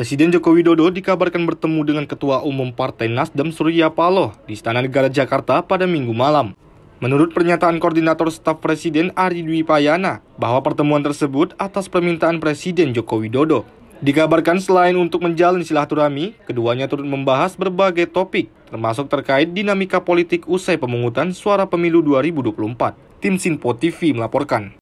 Presiden Joko Widodo dikabarkan bertemu dengan Ketua Umum Partai Nasdem Surya Paloh di Istana Negara Jakarta pada minggu malam. Menurut pernyataan Koordinator Staf Presiden Ari Dwi Payana, bahwa pertemuan tersebut atas permintaan Presiden Joko Widodo. Dikabarkan selain untuk menjalin silaturahmi, keduanya turut membahas berbagai topik, termasuk terkait dinamika politik usai pemungutan suara pemilu 2024. Tim Sinpo TV melaporkan.